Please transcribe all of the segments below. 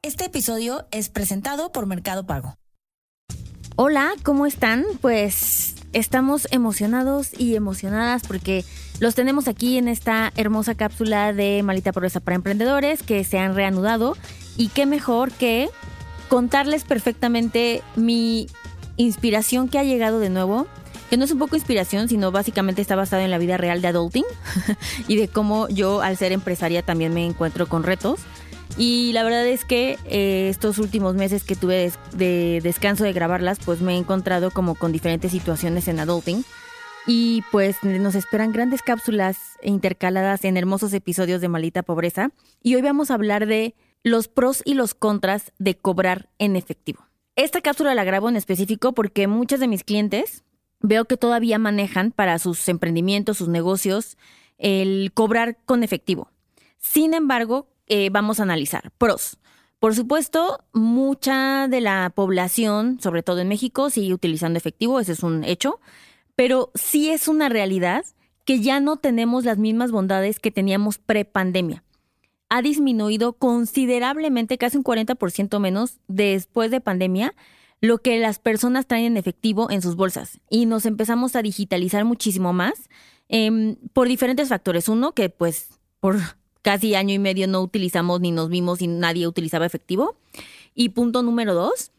Este episodio es presentado por Mercado Pago. Hola, ¿cómo están? Pues estamos emocionados y emocionadas porque los tenemos aquí en esta hermosa cápsula de Malita Progresa para Emprendedores que se han reanudado. Y qué mejor que contarles perfectamente mi inspiración que ha llegado de nuevo que no es un poco inspiración, sino básicamente está basado en la vida real de adulting y de cómo yo al ser empresaria también me encuentro con retos. Y la verdad es que eh, estos últimos meses que tuve de descanso de grabarlas, pues me he encontrado como con diferentes situaciones en adulting. Y pues nos esperan grandes cápsulas e intercaladas en hermosos episodios de Malita Pobreza. Y hoy vamos a hablar de los pros y los contras de cobrar en efectivo. Esta cápsula la grabo en específico porque muchas de mis clientes veo que todavía manejan para sus emprendimientos, sus negocios, el cobrar con efectivo. Sin embargo, eh, vamos a analizar pros. Por supuesto, mucha de la población, sobre todo en México, sigue utilizando efectivo, ese es un hecho, pero sí es una realidad que ya no tenemos las mismas bondades que teníamos pre-pandemia. Ha disminuido considerablemente, casi un 40% menos después de pandemia, lo que las personas traen en efectivo en sus bolsas y nos empezamos a digitalizar muchísimo más em, por diferentes factores. Uno, que pues por casi año y medio no utilizamos ni nos vimos y nadie utilizaba efectivo. Y punto número dos,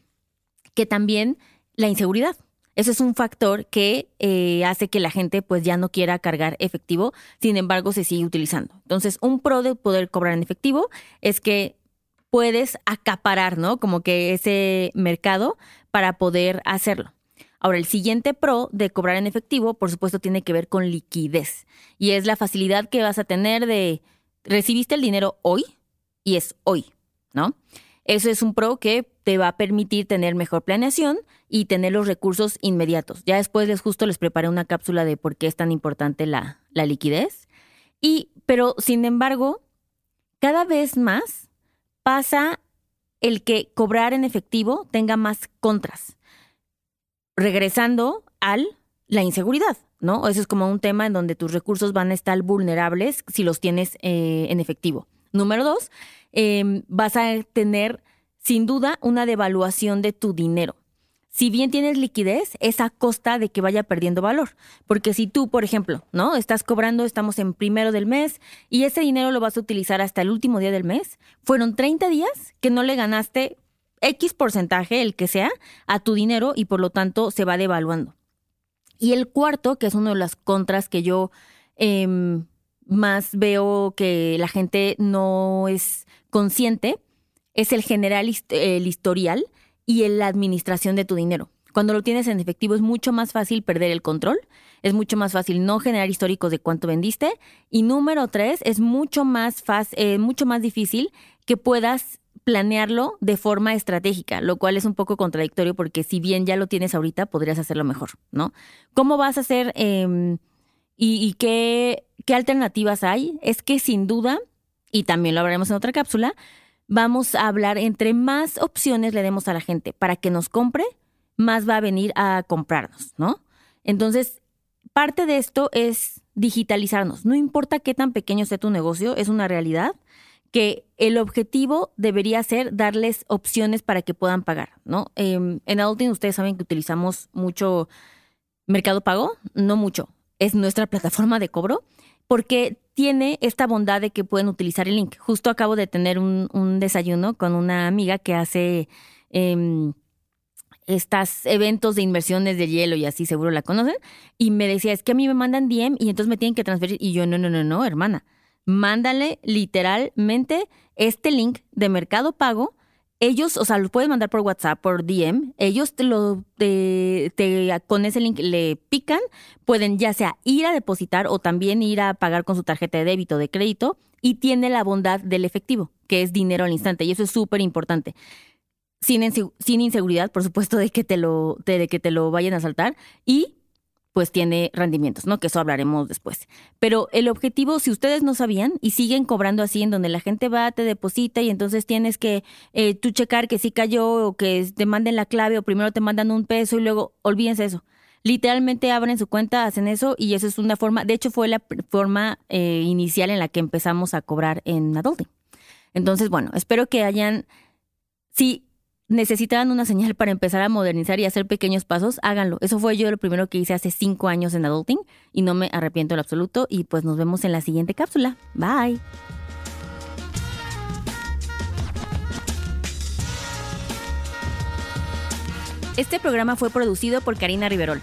que también la inseguridad. Eso es un factor que eh, hace que la gente pues ya no quiera cargar efectivo, sin embargo se sigue utilizando. Entonces, un pro de poder cobrar en efectivo es que puedes acaparar, ¿no? Como que ese mercado para poder hacerlo. Ahora, el siguiente pro de cobrar en efectivo, por supuesto, tiene que ver con liquidez y es la facilidad que vas a tener de recibiste el dinero hoy y es hoy, ¿no? Eso es un pro que te va a permitir tener mejor planeación y tener los recursos inmediatos. Ya después les justo les preparé una cápsula de por qué es tan importante la, la liquidez. Y, pero sin embargo, cada vez más pasa el que cobrar en efectivo tenga más contras. Regresando al la inseguridad, ¿no? Eso es como un tema en donde tus recursos van a estar vulnerables si los tienes eh, en efectivo. Número dos, em, vas a tener sin duda una devaluación de tu dinero si bien tienes liquidez, es a costa de que vaya perdiendo valor. Porque si tú, por ejemplo, ¿no? Estás cobrando, estamos en primero del mes y ese dinero lo vas a utilizar hasta el último día del mes, fueron 30 días que no le ganaste X porcentaje, el que sea, a tu dinero y por lo tanto se va devaluando. Y el cuarto, que es uno de las contras que yo em, más veo que la gente no es consciente, es el general el historial y en la administración de tu dinero. Cuando lo tienes en efectivo es mucho más fácil perder el control, es mucho más fácil no generar históricos de cuánto vendiste y número tres, es mucho más, fácil, eh, mucho más difícil que puedas planearlo de forma estratégica, lo cual es un poco contradictorio porque si bien ya lo tienes ahorita, podrías hacerlo mejor, ¿no? ¿Cómo vas a hacer em, y, y qué, qué alternativas hay? Es que sin duda, y también lo hablaremos en otra cápsula, vamos a hablar, entre más opciones le demos a la gente para que nos compre, más va a venir a comprarnos, ¿no? Entonces, parte de esto es digitalizarnos. No importa qué tan pequeño sea tu negocio, es una realidad que el objetivo debería ser darles opciones para que puedan pagar, ¿no? Em, en Adulting ustedes saben que utilizamos mucho Mercado Pago, no mucho, es nuestra plataforma de cobro porque tiene esta bondad de que pueden utilizar el link. Justo acabo de tener un, desayuno con una amiga que hace em, estos eventos de inversiones de hielo y así, seguro la conocen, y me decía, es que a mí me mandan DM y entonces me tienen que transferir. Y yo, no, no, no, no, hermana, mándale literalmente este link de mercado pago ellos, o sea, lo pueden mandar por WhatsApp, por DM, ellos te lo, te, con ese link le pican, pueden ya sea ir a depositar o también ir a pagar con su tarjeta de débito o de crédito y tiene la bondad del efectivo, que es dinero al instante y eso es súper importante. Sin, sin, inseguridad, por supuesto, de que te lo, de que te lo vayan a saltar y pues tiene rendimientos, ¿no? Que eso hablaremos después. Pero el objetivo, si ustedes no sabían y siguen cobrando así, en donde la gente va, te deposita y entonces tienes que eh, tú checar que sí cayó o que te manden la clave o primero te mandan un peso y luego olvídense eso. Literalmente abren su cuenta, hacen eso y eso es una forma, de hecho fue la forma eh, inicial en la que empezamos a cobrar en Adulting. Entonces, bueno, espero que hayan, sí necesitaban una señal para empezar a modernizar y hacer pequeños pasos, háganlo. Eso fue yo lo primero que hice hace cinco años en Adulting y no me arrepiento en absoluto. Y pues nos vemos en la siguiente cápsula. Bye. Este programa fue producido por Karina Riverol.